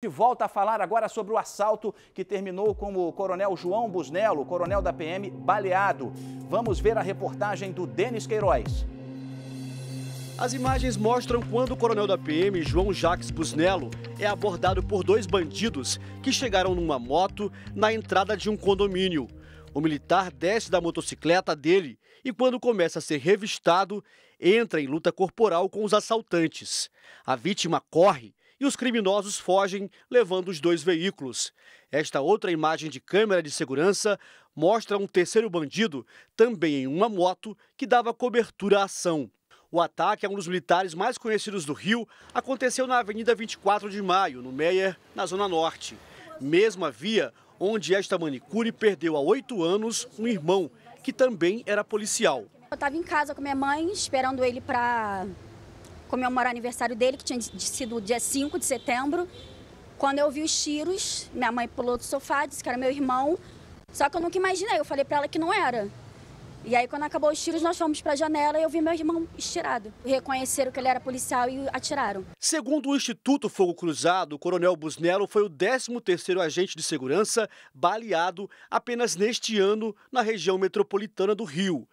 De volta a falar agora sobre o assalto que terminou com o coronel João Busnello, coronel da PM, baleado. Vamos ver a reportagem do Denis Queiroz. As imagens mostram quando o coronel da PM, João Jacques Busnello, é abordado por dois bandidos que chegaram numa moto na entrada de um condomínio. O militar desce da motocicleta dele e, quando começa a ser revistado, entra em luta corporal com os assaltantes. A vítima corre e os criminosos fogem levando os dois veículos. Esta outra imagem de câmera de segurança mostra um terceiro bandido, também em uma moto, que dava cobertura à ação. O ataque a um dos militares mais conhecidos do Rio aconteceu na Avenida 24 de Maio, no Meyer, na Zona Norte. Mesma via onde esta manicure perdeu há oito anos um irmão, que também era policial. Eu estava em casa com minha mãe, esperando ele para comemorar é o aniversário dele, que tinha sido dia 5 de setembro. Quando eu vi os tiros, minha mãe pulou do sofá, disse que era meu irmão. Só que eu nunca imaginei, eu falei para ela que não era. E aí, quando acabou os tiros, nós fomos para a janela e eu vi meu irmão estirado. Reconheceram que ele era policial e atiraram. Segundo o Instituto Fogo Cruzado, o coronel Busnello foi o 13º agente de segurança baleado apenas neste ano na região metropolitana do Rio.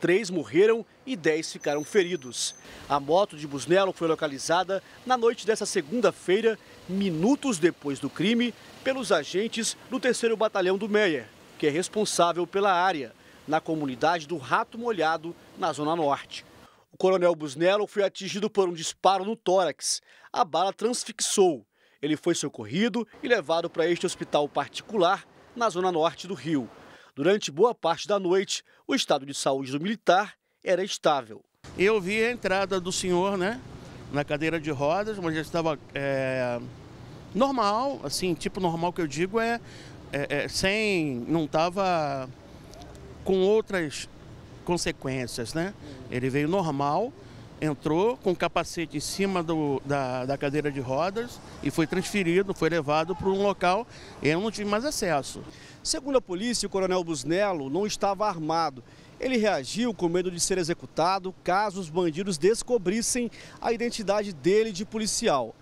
Três morreram e dez ficaram feridos. A moto de Busnello foi localizada na noite dessa segunda-feira, minutos depois do crime, pelos agentes do 3 Batalhão do Meia, que é responsável pela área, na comunidade do Rato Molhado, na Zona Norte. O coronel Busnello foi atingido por um disparo no tórax. A bala transfixou. Ele foi socorrido e levado para este hospital particular, na Zona Norte do Rio. Durante boa parte da noite, o estado de saúde do militar era estável. Eu vi a entrada do senhor, né, na cadeira de rodas, mas já estava é, normal, assim, tipo normal que eu digo é, é, é sem, não estava com outras consequências, né? Ele veio normal, entrou com o capacete em cima do, da, da, cadeira de rodas e foi transferido, foi levado para um local e eu não tive mais acesso. Segundo a polícia, o coronel Busnello não estava armado. Ele reagiu com medo de ser executado caso os bandidos descobrissem a identidade dele de policial.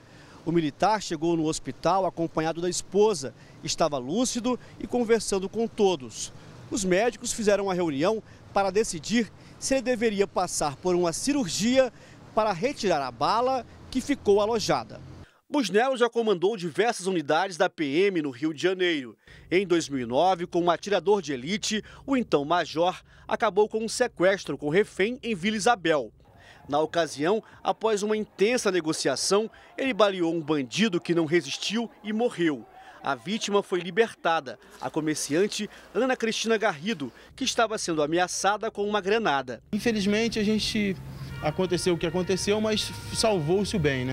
O militar chegou no hospital acompanhado da esposa, estava lúcido e conversando com todos. Os médicos fizeram uma reunião para decidir se ele deveria passar por uma cirurgia para retirar a bala que ficou alojada. Busnello já comandou diversas unidades da PM no Rio de Janeiro. Em 2009, com um atirador de elite, o então major acabou com um sequestro com refém em Vila Isabel. Na ocasião, após uma intensa negociação, ele baleou um bandido que não resistiu e morreu. A vítima foi libertada, a comerciante Ana Cristina Garrido, que estava sendo ameaçada com uma granada. Infelizmente, a gente aconteceu o que aconteceu, mas salvou-se o bem, né?